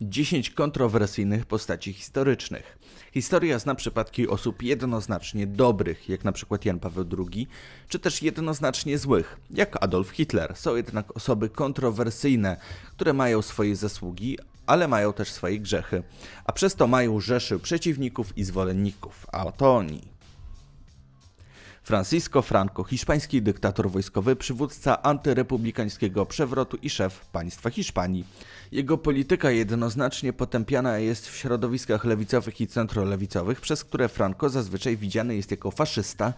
10 kontrowersyjnych postaci historycznych. Historia zna przypadki osób jednoznacznie dobrych, jak na przykład Jan Paweł II, czy też jednoznacznie złych, jak Adolf Hitler. Są jednak osoby kontrowersyjne, które mają swoje zasługi, ale mają też swoje grzechy, a przez to mają rzeszy przeciwników i zwolenników, a to oni Francisco Franco, hiszpański dyktator wojskowy, przywódca antyrepublikańskiego przewrotu i szef państwa Hiszpanii. Jego polityka jednoznacznie potępiana jest w środowiskach lewicowych i centrolewicowych, przez które Franco zazwyczaj widziany jest jako faszysta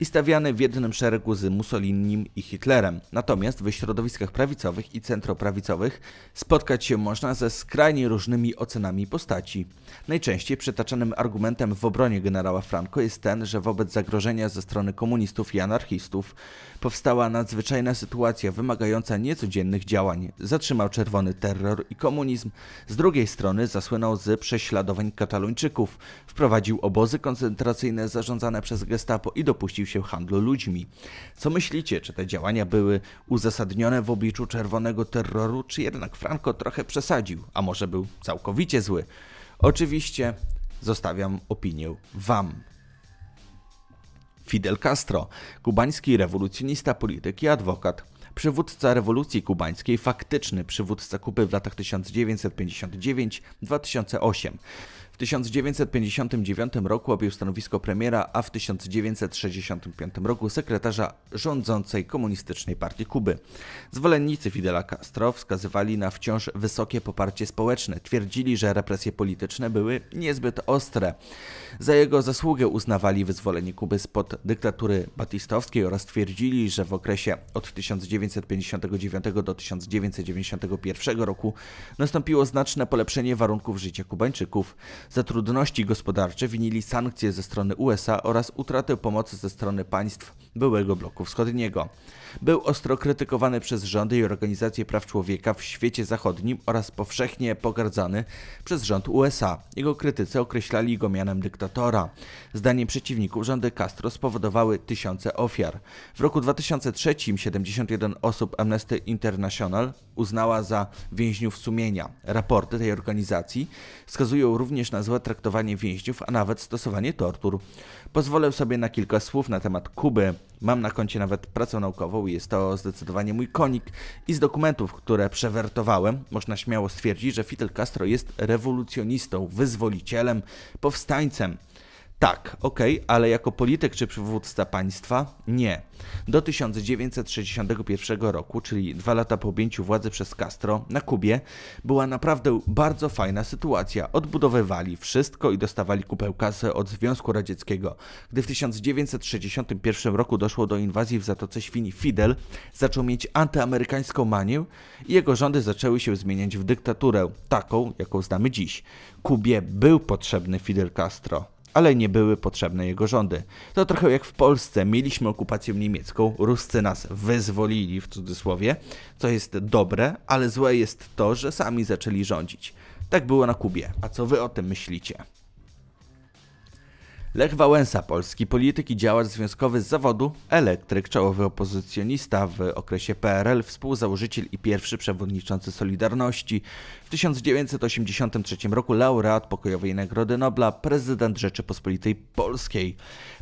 i stawiany w jednym szeregu z Mussolinim i Hitlerem. Natomiast w środowiskach prawicowych i centroprawicowych spotkać się można ze skrajnie różnymi ocenami postaci. Najczęściej przytaczanym argumentem w obronie generała Franco jest ten, że wobec zagrożenia ze strony komunistów i anarchistów, powstała nadzwyczajna sytuacja wymagająca niecodziennych działań. Zatrzymał czerwony terror i komunizm, z drugiej strony zasłynął z prześladowań katalończyków, wprowadził obozy koncentracyjne zarządzane przez gestapo i dopuścił się handlu ludźmi. Co myślicie, czy te działania były uzasadnione w obliczu czerwonego terroru, czy jednak Franco trochę przesadził, a może był całkowicie zły? Oczywiście zostawiam opinię Wam. Fidel Castro, kubański rewolucjonista, polityk i adwokat. Przywódca rewolucji kubańskiej, faktyczny przywódca Kuby w latach 1959-2008. W 1959 roku objął stanowisko premiera, a w 1965 roku sekretarza rządzącej Komunistycznej Partii Kuby. Zwolennicy Fidela Castro wskazywali na wciąż wysokie poparcie społeczne. Twierdzili, że represje polityczne były niezbyt ostre. Za jego zasługę uznawali wyzwolenie Kuby spod dyktatury batistowskiej oraz twierdzili, że w okresie od 1959 do 1991 roku nastąpiło znaczne polepszenie warunków życia Kubańczyków. Za trudności gospodarcze winili sankcje ze strony USA oraz utratę pomocy ze strony państw byłego bloku wschodniego. Był ostro krytykowany przez rządy i organizacje praw człowieka w świecie zachodnim oraz powszechnie pogardzany przez rząd USA. Jego krytycy określali go mianem dyktatora. Zdaniem przeciwników rządy Castro spowodowały tysiące ofiar. W roku 2003 71 osób Amnesty International uznała za więźniów sumienia. Raporty tej organizacji wskazują również na złe traktowanie więźniów, a nawet stosowanie tortur. Pozwolę sobie na kilka słów na temat Kuby. Mam na koncie nawet pracę naukową i jest to zdecydowanie mój konik. I z dokumentów, które przewertowałem, można śmiało stwierdzić, że Fidel Castro jest rewolucjonistą, wyzwolicielem, powstańcem. Tak, okej, okay, ale jako polityk czy przywódca państwa? Nie. Do 1961 roku, czyli dwa lata po objęciu władzy przez Castro, na Kubie była naprawdę bardzo fajna sytuacja. Odbudowywali wszystko i dostawali kupę kasy od Związku Radzieckiego. Gdy w 1961 roku doszło do inwazji w Zatoce Świni, Fidel zaczął mieć antyamerykańską manię i jego rządy zaczęły się zmieniać w dyktaturę, taką, jaką znamy dziś. Kubie był potrzebny Fidel Castro ale nie były potrzebne jego rządy. To trochę jak w Polsce, mieliśmy okupację niemiecką, Ruscy nas wyzwolili w cudzysłowie, co jest dobre, ale złe jest to, że sami zaczęli rządzić. Tak było na Kubie, a co wy o tym myślicie? Lech Wałęsa, polski polityk i działacz związkowy z zawodu, elektryk, czołowy opozycjonista w okresie PRL, współzałożyciel i pierwszy przewodniczący Solidarności, 1983 roku laureat pokojowej Nagrody Nobla, prezydent Rzeczypospolitej Polskiej.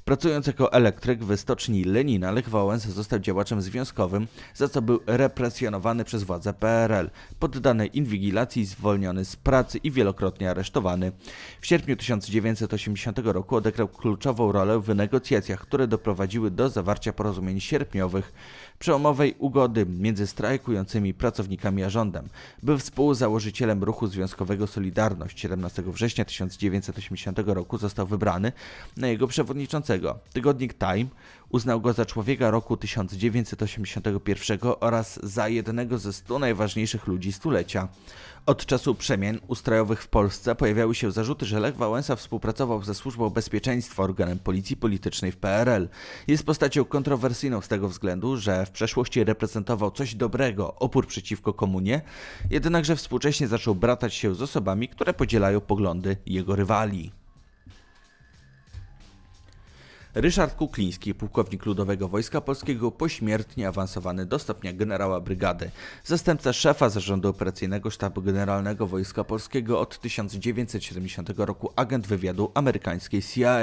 Pracując jako elektryk w stoczni Lenina, Lech Wałęs został działaczem związkowym, za co był represjonowany przez władze PRL, poddany inwigilacji, zwolniony z pracy i wielokrotnie aresztowany. W sierpniu 1980 roku odegrał kluczową rolę w negocjacjach, które doprowadziły do zawarcia porozumień sierpniowych przełomowej ugody między strajkującymi pracownikami a rządem. Był współzałożycielem ruchu związkowego Solidarność. 17 września 1980 roku został wybrany na jego przewodniczącego. Tygodnik Time Uznał go za człowieka roku 1981 oraz za jednego ze 100 najważniejszych ludzi stulecia. Od czasu przemian ustrojowych w Polsce pojawiały się zarzuty, że Lech Wałęsa współpracował ze Służbą Bezpieczeństwa, organem policji politycznej w PRL. Jest postacią kontrowersyjną z tego względu, że w przeszłości reprezentował coś dobrego, opór przeciwko komunie, jednakże współcześnie zaczął bratać się z osobami, które podzielają poglądy jego rywali. Ryszard Kukliński, pułkownik Ludowego Wojska Polskiego, pośmiertnie awansowany do stopnia generała brygady, zastępca szefa Zarządu Operacyjnego Sztabu Generalnego Wojska Polskiego od 1970 roku agent wywiadu amerykańskiej CIA,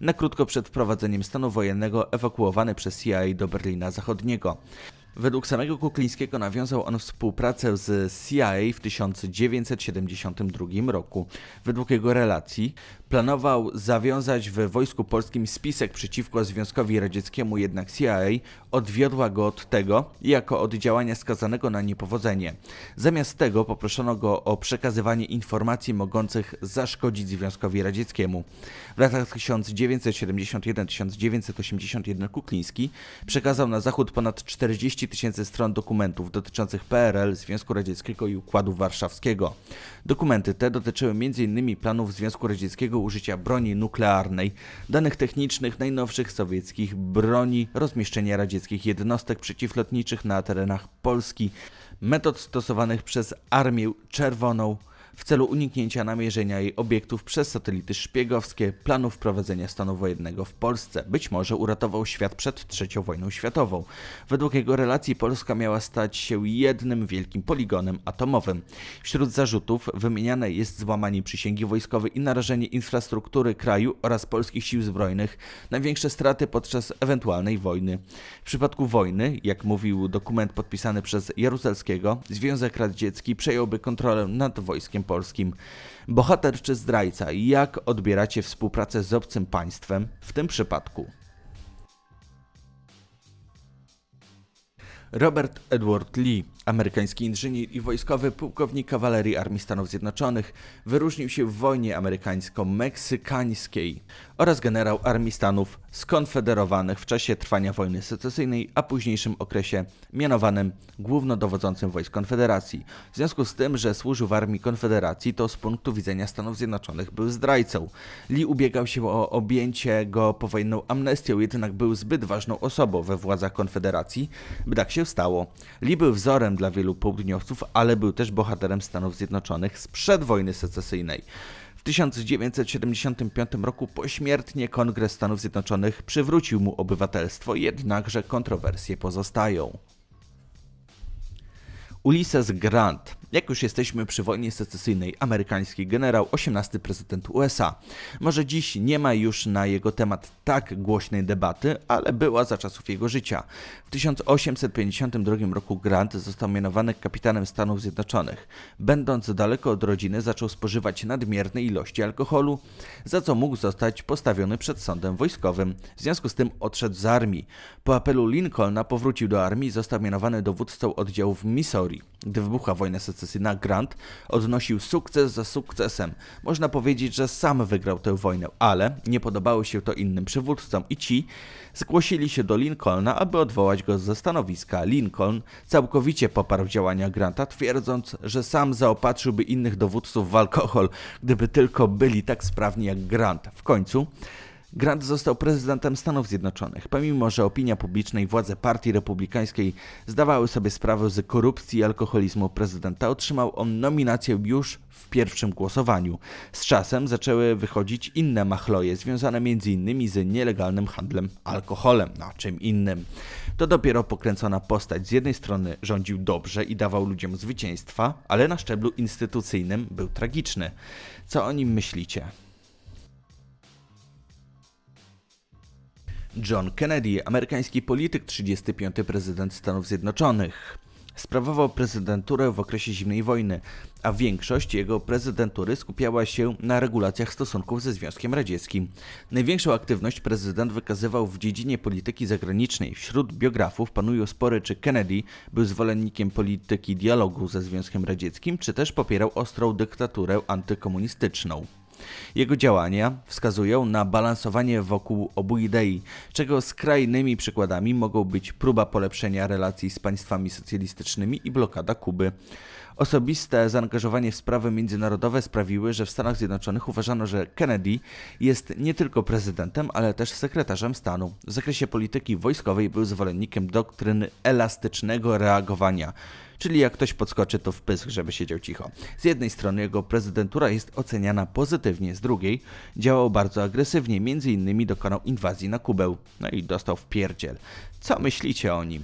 na krótko przed wprowadzeniem stanu wojennego ewakuowany przez CIA do Berlina Zachodniego. Według samego Kuklińskiego nawiązał on współpracę z CIA w 1972 roku. Według jego relacji planował zawiązać w Wojsku Polskim spisek przeciwko Związkowi Radzieckiemu, jednak CIA odwiodła go od tego jako od działania skazanego na niepowodzenie. Zamiast tego poproszono go o przekazywanie informacji mogących zaszkodzić Związkowi Radzieckiemu. W latach 1971-1981 Kukliński przekazał na Zachód ponad 40 30 tysięcy stron dokumentów dotyczących PRL, Związku Radzieckiego i Układu Warszawskiego. Dokumenty te dotyczyły m.in. planów Związku Radzieckiego użycia broni nuklearnej, danych technicznych najnowszych sowieckich broni, rozmieszczenia radzieckich jednostek przeciwlotniczych na terenach Polski, metod stosowanych przez Armię Czerwoną, w celu uniknięcia namierzenia jej obiektów przez satelity szpiegowskie, planów prowadzenia stanu wojennego w Polsce. Być może uratował świat przed III wojną światową. Według jego relacji Polska miała stać się jednym wielkim poligonem atomowym. Wśród zarzutów wymieniane jest złamanie przysięgi wojskowej i narażenie infrastruktury kraju oraz polskich sił zbrojnych na większe straty podczas ewentualnej wojny. W przypadku wojny, jak mówił dokument podpisany przez Jaruzelskiego, Związek Radziecki przejąłby kontrolę nad wojskiem polskim. Bohater czy zdrajca? Jak odbieracie współpracę z obcym państwem w tym przypadku? Robert Edward Lee Amerykański inżynier i wojskowy pułkownik kawalerii Armii Stanów Zjednoczonych wyróżnił się w wojnie amerykańsko-meksykańskiej oraz generał Armii Stanów Skonfederowanych w czasie trwania wojny secesyjnej, a późniejszym okresie mianowanym głównodowodzącym wojsk Konfederacji. W związku z tym, że służył w Armii Konfederacji, to z punktu widzenia Stanów Zjednoczonych był zdrajcą. Lee ubiegał się o objęcie go powojenną amnestią, jednak był zbyt ważną osobą we władzach Konfederacji, by tak się stało. Lee był wzorem dla wielu południowców, ale był też bohaterem Stanów Zjednoczonych sprzed wojny secesyjnej. W 1975 roku pośmiertnie Kongres Stanów Zjednoczonych przywrócił mu obywatelstwo, jednakże kontrowersje pozostają. Ulysses Grant jak już jesteśmy przy wojnie secesyjnej, amerykański generał, 18 prezydent USA. Może dziś nie ma już na jego temat tak głośnej debaty, ale była za czasów jego życia. W 1852 roku Grant został mianowany kapitanem Stanów Zjednoczonych. Będąc daleko od rodziny, zaczął spożywać nadmierne ilości alkoholu, za co mógł zostać postawiony przed sądem wojskowym. W związku z tym odszedł z armii. Po apelu Lincolna powrócił do armii i został mianowany dowódcą oddziału w Missouri, gdy wybuchła wojna secesyjna na Grant odnosił sukces za sukcesem. Można powiedzieć, że sam wygrał tę wojnę, ale nie podobało się to innym przywódcom i ci zgłosili się do Lincolna, aby odwołać go ze stanowiska. Lincoln całkowicie poparł działania Granta, twierdząc, że sam zaopatrzyłby innych dowódców w alkohol, gdyby tylko byli tak sprawni jak Grant. W końcu Grant został prezydentem Stanów Zjednoczonych, pomimo że opinia publiczna i władze partii republikańskiej zdawały sobie sprawę z korupcji i alkoholizmu prezydenta, otrzymał on nominację już w pierwszym głosowaniu. Z czasem zaczęły wychodzić inne machloje, związane m.in. z nielegalnym handlem alkoholem, na no, czym innym. To dopiero pokręcona postać z jednej strony rządził dobrze i dawał ludziom zwycięstwa, ale na szczeblu instytucyjnym był tragiczny. Co o nim myślicie? John Kennedy, amerykański polityk, 35. prezydent Stanów Zjednoczonych. Sprawował prezydenturę w okresie zimnej wojny, a większość jego prezydentury skupiała się na regulacjach stosunków ze Związkiem Radzieckim. Największą aktywność prezydent wykazywał w dziedzinie polityki zagranicznej. Wśród biografów panują spory, czy Kennedy był zwolennikiem polityki dialogu ze Związkiem Radzieckim, czy też popierał ostrą dyktaturę antykomunistyczną. Jego działania wskazują na balansowanie wokół obu idei, czego skrajnymi przykładami mogą być próba polepszenia relacji z państwami socjalistycznymi i blokada Kuby. Osobiste zaangażowanie w sprawy międzynarodowe sprawiły, że w Stanach Zjednoczonych uważano, że Kennedy jest nie tylko prezydentem, ale też sekretarzem stanu. W zakresie polityki wojskowej był zwolennikiem doktryny elastycznego reagowania czyli jak ktoś podskoczy, to w pysk, żeby siedział cicho. Z jednej strony jego prezydentura jest oceniana pozytywnie, z drugiej działał bardzo agresywnie, między innymi dokonał inwazji na Kubę, no i dostał w pierdziel. Co myślicie o nim?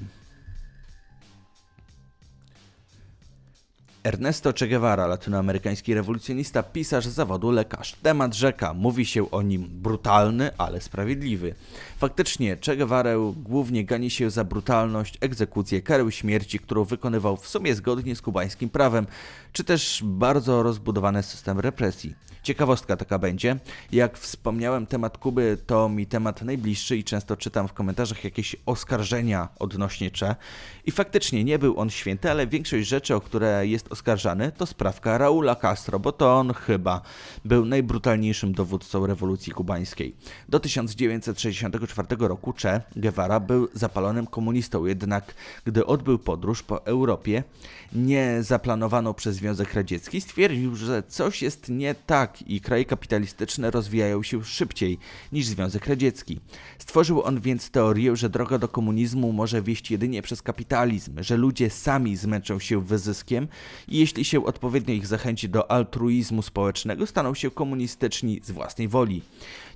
Ernesto Che Guevara, latynoamerykański rewolucjonista, pisarz zawodu lekarz. Temat rzeka, mówi się o nim brutalny, ale sprawiedliwy. Faktycznie Che Guevara głównie gani się za brutalność, egzekucję, karę śmierci, którą wykonywał w sumie zgodnie z kubańskim prawem, czy też bardzo rozbudowany system represji. Ciekawostka taka będzie. Jak wspomniałem, temat Kuby to mi temat najbliższy i często czytam w komentarzach jakieś oskarżenia odnośnie Cze. I faktycznie nie był on święty, ale większość rzeczy, o które jest oskarżany, to sprawka Raula Castro, bo to on chyba był najbrutalniejszym dowódcą rewolucji kubańskiej. Do 1964 roku cze. Guevara był zapalonym komunistą, jednak gdy odbył podróż po Europie, nie zaplanowaną przez Związek Radziecki, stwierdził, że coś jest nie tak i kraje kapitalistyczne rozwijają się szybciej niż Związek Radziecki. Stworzył on więc teorię, że droga do komunizmu może wieść jedynie przez kapitalizm, że ludzie sami zmęczą się wyzyskiem i jeśli się odpowiednio ich zachęci do altruizmu społecznego, staną się komunistyczni z własnej woli.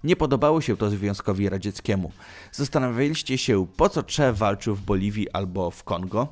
Nie podobało się to Związkowi Radzieckiemu. Zastanawialiście się, po co Cze walczył w Boliwii albo w Kongo?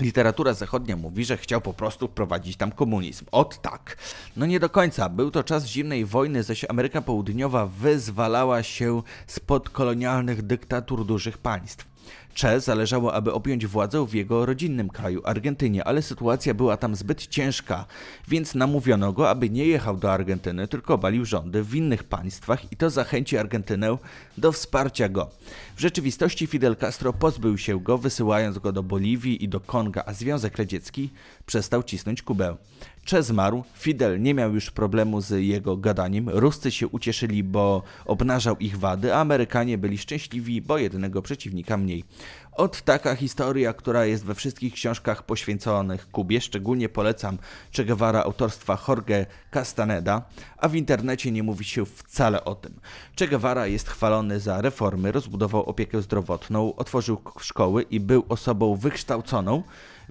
Literatura zachodnia mówi, że chciał po prostu wprowadzić tam komunizm. Ot tak. No nie do końca. Był to czas zimnej wojny, zaś Ameryka Południowa wyzwalała się spod kolonialnych dyktatur dużych państw. Che zależało, aby objąć władzę w jego rodzinnym kraju, Argentynie, ale sytuacja była tam zbyt ciężka, więc namówiono go, aby nie jechał do Argentyny, tylko balił rządy w innych państwach i to zachęci Argentynę do wsparcia go. W rzeczywistości Fidel Castro pozbył się go, wysyłając go do Boliwii i do Konga, a Związek Radziecki przestał cisnąć Kubę. Che zmarł, Fidel nie miał już problemu z jego gadaniem, Ruscy się ucieszyli, bo obnażał ich wady, a Amerykanie byli szczęśliwi, bo jednego przeciwnika mniej. Od taka historia, która jest we wszystkich książkach poświęconych Kubie, szczególnie polecam Che Guevara autorstwa Jorge Castaneda, a w internecie nie mówi się wcale o tym. Che Guevara jest chwalony za reformy, rozbudował opiekę zdrowotną, otworzył szkoły i był osobą wykształconą,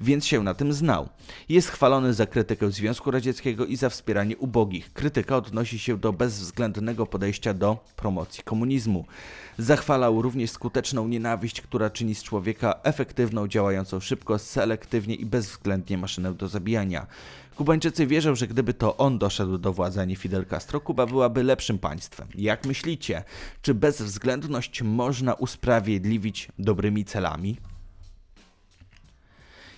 więc się na tym znał. Jest chwalony za krytykę Związku Radzieckiego i za wspieranie ubogich. Krytyka odnosi się do bezwzględnego podejścia do promocji komunizmu. Zachwalał również skuteczną nienawiść, która czyni z człowieka efektywną, działającą szybko, selektywnie i bezwzględnie maszynę do zabijania. Kubańczycy wierzą, że gdyby to on doszedł do władzy, a nie Fidel Castro, Kuba byłaby lepszym państwem. Jak myślicie, czy bezwzględność można usprawiedliwić dobrymi celami?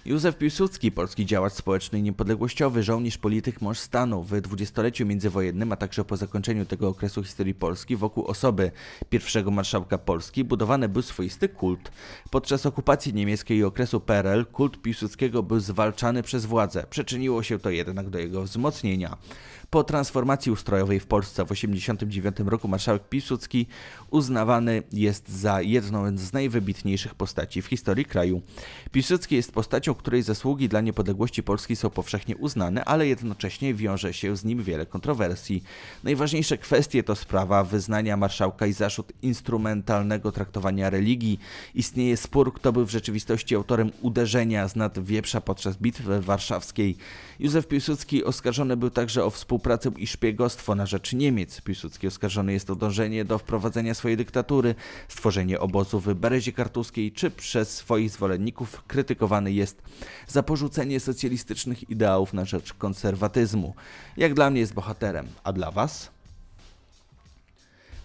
Józef Piłsudski, polski działacz społeczny i niepodległościowy, żołnierz, polityk, mąż stanu w dwudziestoleciu międzywojennym, a także po zakończeniu tego okresu historii Polski wokół osoby pierwszego marszałka Polski budowany był swoisty kult. Podczas okupacji niemieckiej i okresu PRL kult Piłsudskiego był zwalczany przez władze. Przyczyniło się to jednak do jego wzmocnienia po transformacji ustrojowej w Polsce w 1989 roku marszałek Piłsudski uznawany jest za jedną z najwybitniejszych postaci w historii kraju. Piłsudski jest postacią, której zasługi dla niepodległości Polski są powszechnie uznane, ale jednocześnie wiąże się z nim wiele kontrowersji. Najważniejsze kwestie to sprawa wyznania marszałka i zaszut instrumentalnego traktowania religii. Istnieje spór, kto był w rzeczywistości autorem uderzenia z nad wieprza podczas bitwy warszawskiej. Józef Piłsudski oskarżony był także o współpracę współpracę i szpiegostwo na rzecz Niemiec. Piłsudski oskarżony jest o dążenie do wprowadzenia swojej dyktatury, stworzenie obozu w Berezie Kartuskiej, czy przez swoich zwolenników krytykowany jest za porzucenie socjalistycznych ideałów na rzecz konserwatyzmu. Jak dla mnie jest bohaterem, a dla was?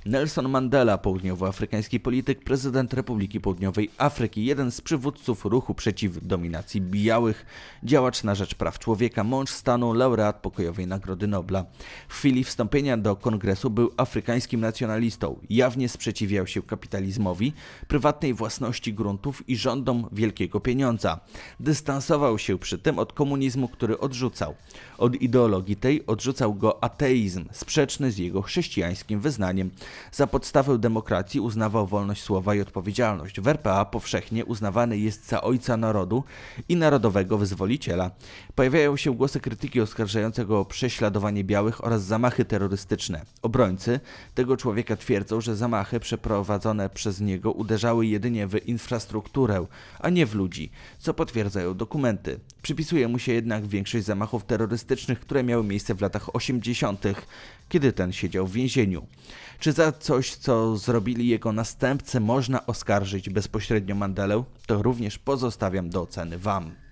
Nelson Mandela, południowoafrykański polityk, prezydent Republiki Południowej Afryki, jeden z przywódców ruchu przeciw dominacji białych, działacz na rzecz praw człowieka, mąż stanu, laureat pokojowej Nagrody Nobla. W chwili wstąpienia do kongresu był afrykańskim nacjonalistą. Jawnie sprzeciwiał się kapitalizmowi, prywatnej własności gruntów i rządom wielkiego pieniądza. Dystansował się przy tym od komunizmu, który odrzucał. Od ideologii tej odrzucał go ateizm, sprzeczny z jego chrześcijańskim wyznaniem. Za podstawę demokracji uznawał wolność słowa i odpowiedzialność. W RPA powszechnie uznawany jest za ojca narodu i narodowego wyzwoliciela. Pojawiają się głosy krytyki oskarżającego o prześladowanie białych oraz zamachy terrorystyczne. Obrońcy tego człowieka twierdzą, że zamachy przeprowadzone przez niego uderzały jedynie w infrastrukturę, a nie w ludzi, co potwierdzają dokumenty. Przypisuje mu się jednak większość zamachów terrorystycznych, które miały miejsce w latach 80., kiedy ten siedział w więzieniu. Czy za za coś, co zrobili jego następcy, można oskarżyć bezpośrednio Mandelę, to również pozostawiam do oceny Wam.